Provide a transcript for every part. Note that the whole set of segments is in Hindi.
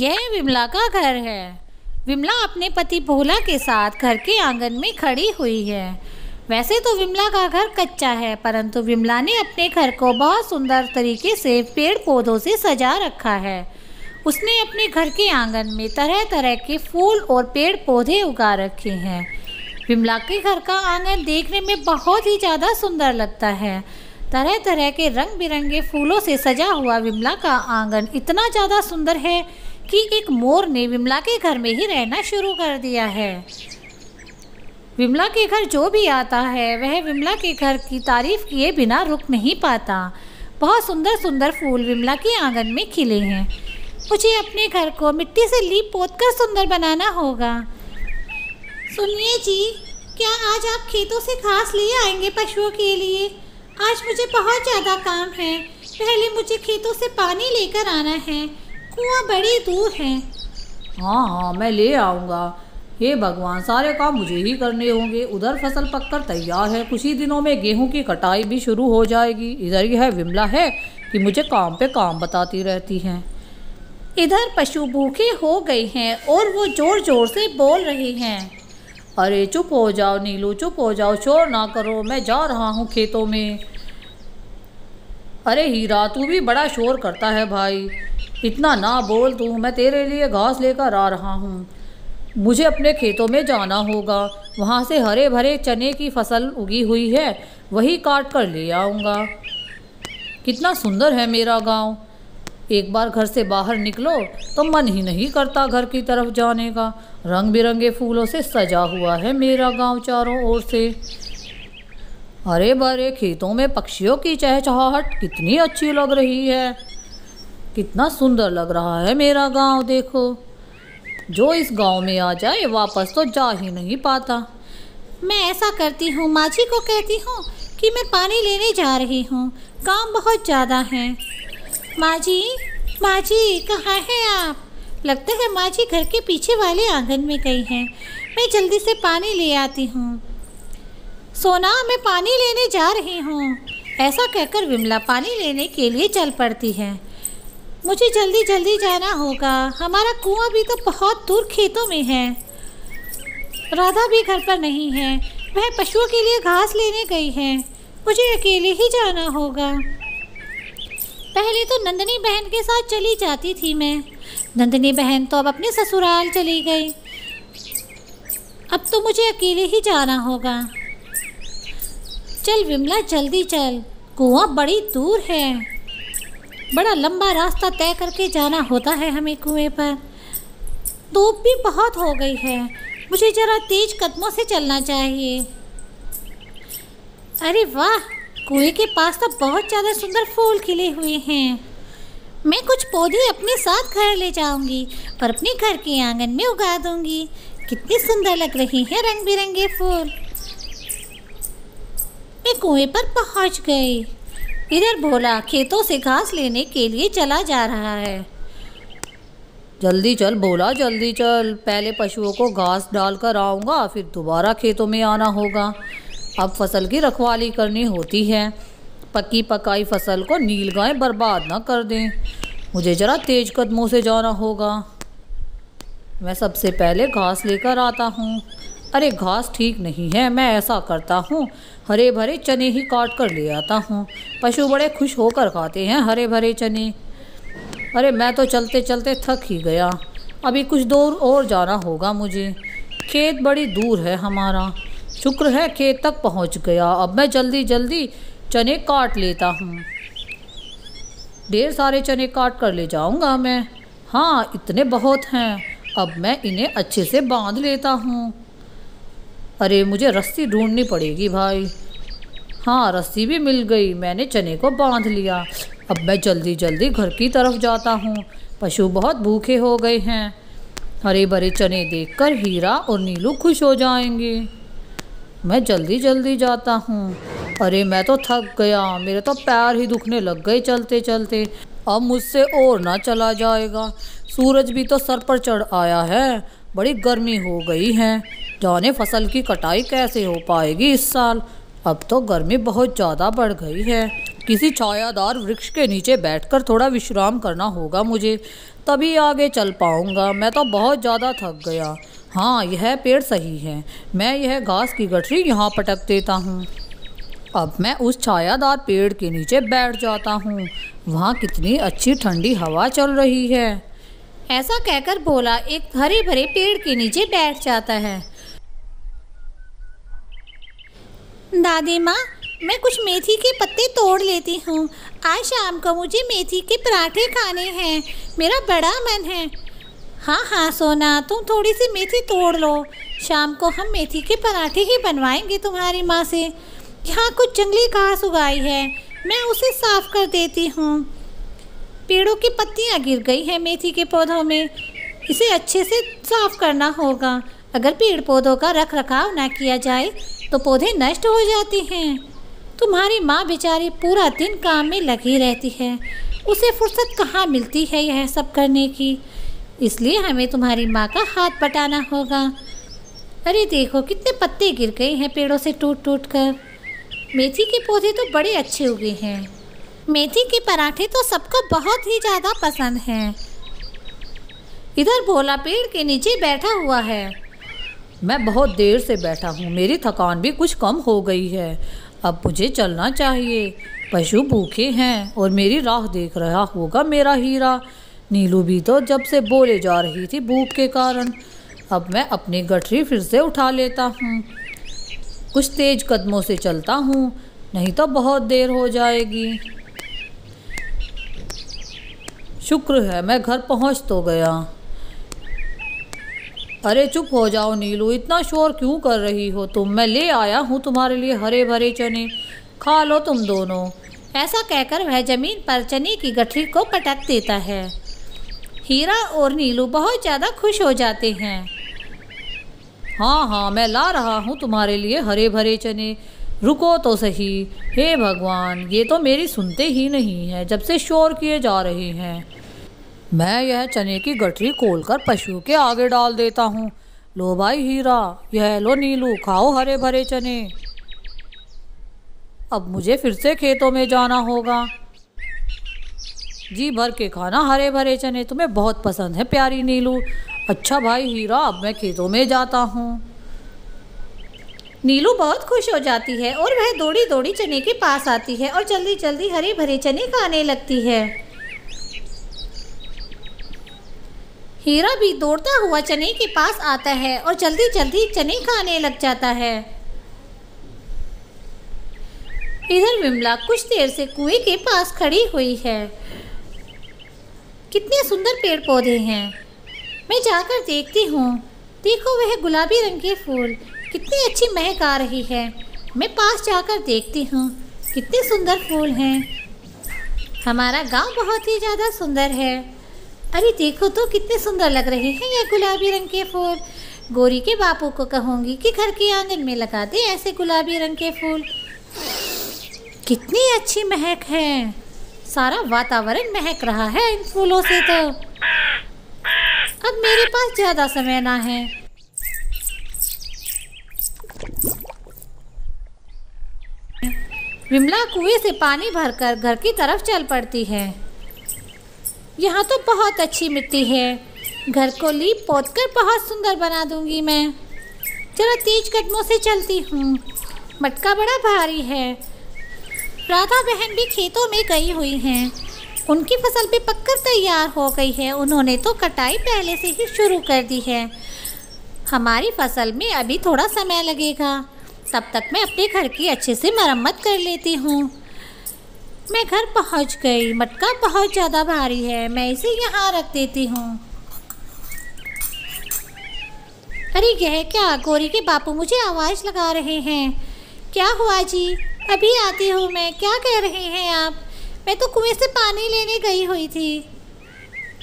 यह विमला का घर है विमला अपने पति भोला के साथ घर के आंगन में खड़ी हुई है वैसे तो विमला का घर कच्चा है परंतु विमला ने अपने घर को बहुत सुंदर तरीके से पेड़ पौधों से सजा रखा है उसने अपने घर के आंगन में तरह तरह के फूल और पेड़ पौधे उगा रखे हैं विमला के घर का आंगन देखने में बहुत ही ज़्यादा सुंदर लगता है तरह तरह के रंग बिरंगे फूलों से सजा हुआ विमला का आंगन इतना ज़्यादा सुंदर है कि एक मोर ने विमला के घर में ही रहना शुरू कर दिया है विमला के घर जो भी आता है वह विमला के घर की तारीफ किए बिना रुक नहीं पाता बहुत सुंदर सुंदर फूल विमला के आंगन में खिले हैं मुझे अपने घर को मिट्टी से लीप पोत कर सुंदर बनाना होगा सुनिए जी क्या आज आप खेतों से घास ले आएंगे पशुओं के लिए आज मुझे बहुत ज़्यादा काम है पहले मुझे खेतों से पानी लेकर आना है कुआं बड़ी दूर है हाँ हाँ मैं ले आऊँगा हे भगवान सारे काम मुझे ही करने होंगे उधर फसल पककर तैयार है कुछ ही दिनों में गेहूं की कटाई भी शुरू हो जाएगी इधर यह विमला है कि मुझे काम पे काम बताती रहती हैं इधर पशु भूखे हो गए हैं और वो ज़ोर ज़ोर से बोल रहे हैं अरे चुप हो जाओ नीलू चुप हो जाओ शोर ना करो मैं जा रहा हूँ खेतों में अरे हीरा तू भी बड़ा शोर करता है भाई इतना ना बोल तू मैं तेरे लिए घास लेकर आ रहा हूँ मुझे अपने खेतों में जाना होगा वहाँ से हरे भरे चने की फसल उगी हुई है वही काट कर ले आऊँगा कितना सुंदर है मेरा गांव एक बार घर से बाहर निकलो तो मन ही नहीं करता घर की तरफ जाने का रंग बिरंगे फूलों से सजा हुआ है मेरा गांव चारों ओर से हरे भरे खेतों में पक्षियों की चहचहाहट कितनी अच्छी लग रही है कितना सुंदर लग रहा है मेरा गांव देखो जो इस गांव में आ जाए वापस तो जा ही नहीं पाता मैं ऐसा करती हूँ माझी को कहती हूँ कि मैं पानी लेने जा रही हूँ काम बहुत ज़्यादा है माझी माझी कहाँ हैं आप लगता है माझी घर के पीछे वाले आंगन में गई हैं मैं जल्दी से पानी ले आती हूँ सोना मैं पानी लेने जा रही हूँ ऐसा कहकर विमला पानी लेने के लिए चल पड़ती है मुझे जल्दी जल्दी जाना होगा हमारा कुआं भी तो बहुत दूर खेतों में है राधा भी घर पर नहीं है वह पशुओं के लिए घास लेने गई है मुझे अकेले ही जाना होगा पहले तो नंदनी बहन के साथ चली जाती थी मैं नंदनी बहन तो अब अपने ससुराल चली गई अब तो मुझे अकेले ही जाना होगा चल विमला जल्दी चल कुआं बड़ी दूर है बड़ा लंबा रास्ता तय करके जाना होता है हमें कुएं पर धूप भी बहुत हो गई है मुझे ज़रा तेज कदमों से चलना चाहिए अरे वाह कुएं के पास तो बहुत ज़्यादा सुंदर फूल खिले हुए हैं मैं कुछ पौधे अपने साथ घर ले जाऊंगी और अपने घर के आंगन में उगा दूंगी कितने सुंदर लग रहे हैं रंग बिरंगे फूल मैं कुएं पर पहुंच गई इधर भोला खेतों से घास लेने के लिए चला जा रहा है जल्दी चल भोला जल्दी चल पहले पशुओं को घास डालकर आऊँगा फिर दोबारा खेतों में आना होगा अब फसल की रखवाली करनी होती है पक्की पकाई फसल को नील गाय बर्बाद ना कर दें मुझे ज़रा तेज़ कदमों से जाना होगा मैं सबसे पहले घास लेकर आता हूँ अरे घास ठीक नहीं है मैं ऐसा करता हूँ हरे भरे चने ही काट कर ले आता हूँ पशु बड़े खुश होकर खाते हैं हरे भरे चने अरे मैं तो चलते चलते थक ही गया अभी कुछ दूर और जाना होगा मुझे खेत बड़ी दूर है हमारा शुक्र है खेत तक पहुँच गया अब मैं जल्दी जल्दी चने काट लेता हूँ ढेर सारे चने काट कर ले जाऊँगा मैं हाँ इतने बहुत हैं अब मैं इन्हें अच्छे से बांध लेता हूँ अरे मुझे रस्सी ढूंढनी पड़ेगी भाई हाँ रस्सी भी मिल गई मैंने चने को बांध लिया अब मैं जल्दी जल्दी घर की तरफ जाता हूँ पशु बहुत भूखे हो गए हैं हरे भरे चने देखकर हीरा और नीलू खुश हो जाएंगे मैं जल्दी जल्दी जाता हूँ अरे मैं तो थक गया मेरे तो पैर ही दुखने लग गए चलते चलते अब मुझसे और ना चला जाएगा सूरज भी तो सर पर चढ़ आया है बड़ी गर्मी हो गई है जाने फसल की कटाई कैसे हो पाएगी इस साल अब तो गर्मी बहुत ज़्यादा बढ़ गई है किसी छायादार वृक्ष के नीचे बैठकर थोड़ा विश्राम करना होगा मुझे तभी आगे चल पाऊँगा मैं तो बहुत ज़्यादा थक गया हाँ यह पेड़ सही है मैं यह घास की गठरी यहाँ पटक देता हूँ अब मैं उस छायादार पेड़ के नीचे बैठ जाता हूँ वहाँ कितनी अच्छी ठंडी हवा चल रही है ऐसा कहकर भोला एक हरे भरे पेड़ के नीचे बैठ जाता है दादी माँ मैं कुछ मेथी के पत्ते तोड़ लेती हूँ आज शाम को मुझे मेथी के पराठे खाने हैं मेरा बड़ा मन है हाँ हाँ सोना तुम थोड़ी सी मेथी तोड़ लो शाम को हम मेथी के पराठे ही बनवाएंगे तुम्हारी माँ से यहाँ कुछ जंगली घास उगाई है मैं उसे साफ कर देती हूँ पेड़ों की पत्तियाँ गिर गई हैं मेथी के पौधों में इसे अच्छे से साफ करना होगा अगर पेड़ पौधों का रख रखाव ना किया जाए तो पौधे नष्ट हो जाते हैं तुम्हारी माँ बेचारी पूरा दिन काम में लगी रहती है उसे फुर्सत कहाँ मिलती है यह सब करने की इसलिए हमें तुम्हारी माँ का हाथ बटाना होगा अरे देखो कितने पत्ते गिर गए हैं पेड़ों से टूट टूट कर मेथी के पौधे तो बड़े अच्छे उगे हैं मेथी के पराठे तो सबको बहुत ही ज़्यादा पसंद हैं इधर भोला पेड़ के नीचे बैठा हुआ है मैं बहुत देर से बैठा हूँ मेरी थकान भी कुछ कम हो गई है अब मुझे चलना चाहिए पशु भूखे हैं और मेरी राह देख रहा होगा मेरा हीरा नीलू भी तो जब से बोले जा रही थी भूख के कारण अब मैं अपनी गठरी फिर से उठा लेता हूँ कुछ तेज कदमों से चलता हूँ नहीं तो बहुत देर हो जाएगी शुक्र है मैं घर पहुँच तो गया अरे चुप हो जाओ नीलू इतना शोर क्यों कर रही हो तुम मैं ले आया हूँ तुम्हारे लिए हरे भरे चने खा लो तुम दोनों ऐसा कहकर वह जमीन पर चने की गठरी को पटक देता है हीरा और नीलू बहुत ज़्यादा खुश हो जाते हैं हाँ हाँ मैं ला रहा हूँ तुम्हारे लिए हरे भरे चने रुको तो सही हे भगवान ये तो मेरी सुनते ही नहीं है जब से शोर किए जा रहे हैं मैं यह चने की गठरी खोलकर पशु के आगे डाल देता हूँ लो भाई हीरा यह लो नीलू खाओ हरे भरे चने अब मुझे फिर से खेतों में जाना होगा जी भर के खाना हरे भरे चने तुम्हें बहुत पसंद है प्यारी नीलू अच्छा भाई हीरा अब मैं खेतों में जाता हूँ नीलू बहुत खुश हो जाती है और वह दौड़ी दौड़ी चने के पास आती है और जल्दी जल्दी हरे भरे चने खाने लगती है हीरा भी दौड़ता हुआ चने के पास आता है और जल्दी जल्दी चने खाने लग जाता है इधर विमला कुछ देर से कुएं के पास खड़ी हुई है कितने सुंदर पेड़ पौधे हैं मैं जाकर देखती हूँ देखो वह गुलाबी रंग के फूल कितनी अच्छी महक आ रही है मैं पास जाकर देखती हूँ कितने सुंदर फूल हैं हमारा गांव बहुत ही ज़्यादा सुंदर है अरे देखो तो कितने सुंदर लग रहे हैं ये गुलाबी रंग के फूल गोरी के बापू को कहूँगी कि घर के आंगन में लगा दे ऐसे गुलाबी रंग के फूल कितनी अच्छी महक है सारा वातावरण महक रहा है इन फूलों से तो अब मेरे पास ज़्यादा समय ना है विमला कुएं से पानी भरकर घर की तरफ चल पड़ती है यहाँ तो बहुत अच्छी मिट्टी है घर को लीप पोत कर बहुत सुंदर बना दूंगी मैं जरा तेज कदमों से चलती हूँ मटका बड़ा भारी है राधा बहन भी खेतों में गई हुई हैं उनकी फसल भी पककर तैयार हो गई है उन्होंने तो कटाई पहले से ही शुरू कर दी है हमारी फसल में अभी थोड़ा समय लगेगा तब तक मैं अपने घर की अच्छे से मरम्मत कर लेती हूँ मैं घर पहुंच गई मटका बहुत ज़्यादा भारी है मैं इसे यहाँ रख देती हूँ अरे यह क्या गोरी के बापू मुझे आवाज़ लगा रहे हैं क्या हुआ जी अभी आती हूँ मैं क्या कह रहे हैं आप मैं तो कुएं से पानी लेने गई हुई थी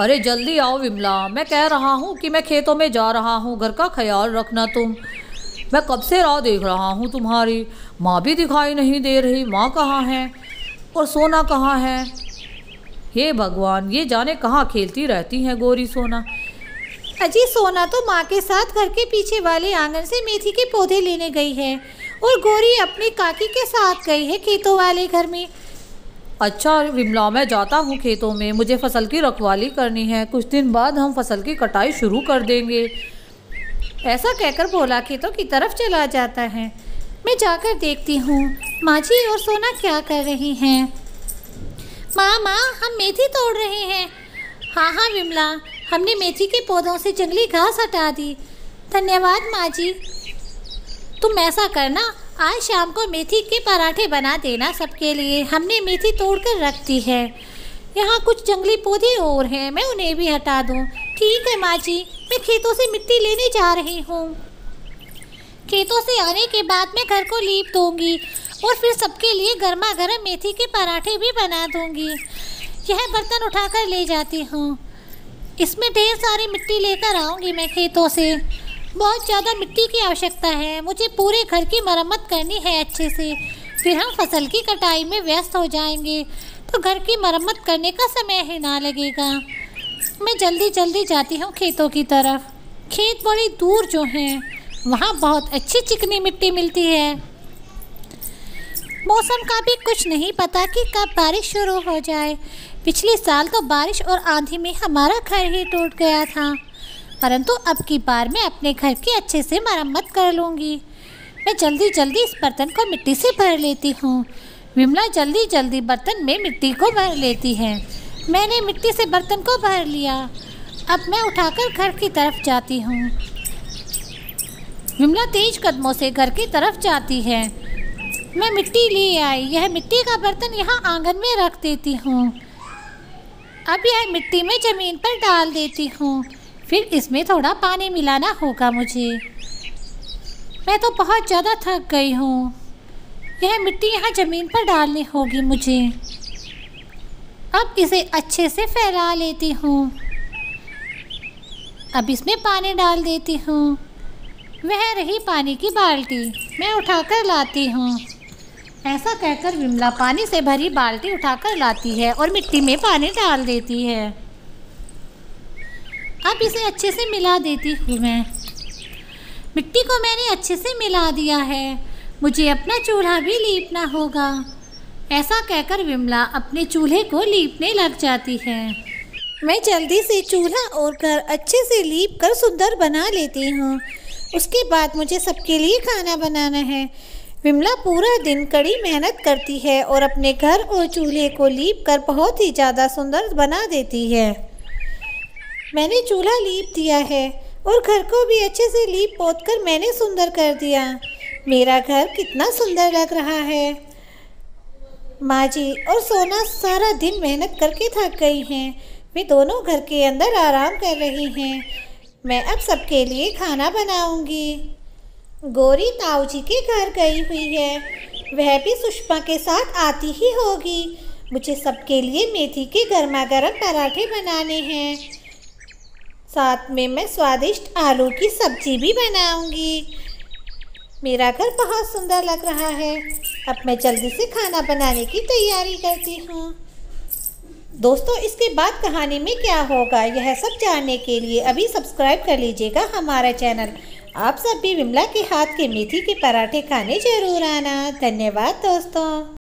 अरे जल्दी आओ विमला मैं कह रहा हूँ कि मैं खेतों में जा रहा हूँ घर का ख्याल रखना तुम मैं कब से राह देख रहा हूँ तुम्हारी माँ भी दिखाई नहीं दे रही माँ कहाँ है और सोना कहाँ है हे भगवान ये जाने कहाँ खेलती रहती हैं गोरी सोना अजी सोना तो माँ के साथ घर के पीछे वाले आंगन से मेथी के पौधे लेने गई है और गोरी अपनी काकी के साथ गई है खेतों वाले घर में अच्छा विमला मैं जाता हूँ खेतों में मुझे फसल की रखवाली करनी है कुछ दिन बाद हम फसल की कटाई शुरू कर देंगे ऐसा कहकर भोला खेतों की तरफ चला जाता है मैं जाकर देखती हूँ माझी और सोना क्या कर रहे हैं माँ माँ हम मेथी तोड़ रहे हैं हाँ हाँ विमला हमने मेथी के पौधों से जंगली घास हटा दी धन्यवाद माँ जी तुम ऐसा करना आज शाम को मेथी के पराठे बना देना सबके लिए हमने मेथी तोड़ कर रख दी है यहाँ कुछ जंगली पौधे और हैं मैं उन्हें भी हटा दूँ ठीक है माँ जी मैं खेतों से मिट्टी लेने जा रही हूँ खेतों से आने के बाद मैं घर को लीप दूंगी और फिर सबके लिए गर्मा गर्म मेथी के पराठे भी बना दूंगी यह बर्तन उठाकर ले जाती हूँ इसमें ढेर सारी मिट्टी लेकर आऊँगी मैं खेतों से बहुत ज़्यादा मिट्टी की आवश्यकता है मुझे पूरे घर की मरम्मत करनी है अच्छे से फिर हम फसल की कटाई में व्यस्त हो जाएंगे तो घर की मरम्मत करने का समय ही ना लगेगा मैं जल्दी जल्दी जाती हूँ खेतों की तरफ खेत बड़ी दूर जो हैं वहाँ बहुत अच्छी चिकनी मिट्टी मिलती है मौसम का भी कुछ नहीं पता कि कब बारिश शुरू हो जाए पिछले साल तो बारिश और आंधी में हमारा घर ही टूट गया था परंतु अब की बार मैं अपने घर की अच्छे से मरम्मत कर लूँगी मैं जल्दी जल्दी इस बर्तन को मिट्टी से भर लेती हूँ विमला जल्दी जल्दी बर्तन में मिट्टी को भर लेती है मैंने मिट्टी से बर्तन को भर लिया अब मैं उठाकर घर की तरफ जाती हूँ विमला तेज कदमों से घर की तरफ जाती है मैं मिट्टी ले आई यह मिट्टी का बर्तन यहाँ आंगन में रख देती हूँ अब यह मिट्टी में ज़मीन पर डाल देती हूँ फिर इसमें थोड़ा पानी मिलाना होगा मुझे मैं तो बहुत ज़्यादा थक गई हूँ यह मिट्टी यहाँ ज़मीन पर डालनी होगी मुझे अब इसे अच्छे से फैला लेती हूँ अब इसमें पानी डाल देती हूँ वह रही पानी की बाल्टी मैं उठाकर लाती हूँ ऐसा कहकर विमला पानी से भरी बाल्टी उठाकर लाती है और मिट्टी में पानी डाल देती है अब इसे अच्छे से मिला देती हूँ मैं मिट्टी को मैंने अच्छे से मिला दिया है मुझे अपना चूल्हा भी लीपना होगा ऐसा कहकर विमला अपने चूल्हे को लीपने लग जाती है मैं जल्दी से चूल्हा ओढ़ कर अच्छे से लीप कर सुंदर बना लेती हूँ उसके बाद मुझे सबके लिए खाना बनाना है विमला पूरा दिन कड़ी मेहनत करती है और अपने घर और चूल्हे को लीप कर बहुत ही ज़्यादा सुंदर बना देती है मैंने चूल्हा लीप दिया है और घर को भी अच्छे से लीप पोत कर मैंने सुंदर कर दिया मेरा घर कितना सुंदर लग रहा है माँ जी और सोना सारा दिन मेहनत करके थक गई हैं वे दोनों घर के अंदर आराम कर रही हैं मैं अब सबके लिए खाना बनाऊंगी गौरी ताऊ जी के घर गई हुई है वह भी सुषमा के साथ आती ही होगी मुझे सबके लिए मेथी के गर्मा गर्म पराठे बनाने हैं साथ में मैं स्वादिष्ट आलू की सब्जी भी बनाऊंगी मेरा घर बहुत सुंदर लग रहा है अब मैं जल्दी से खाना बनाने की तैयारी करती हूँ दोस्तों इसके बाद कहानी में क्या होगा यह सब जानने के लिए अभी सब्सक्राइब कर लीजिएगा हमारा चैनल आप सब भी विमला के हाथ के मेथी के पराठे खाने जरूर आना धन्यवाद दोस्तों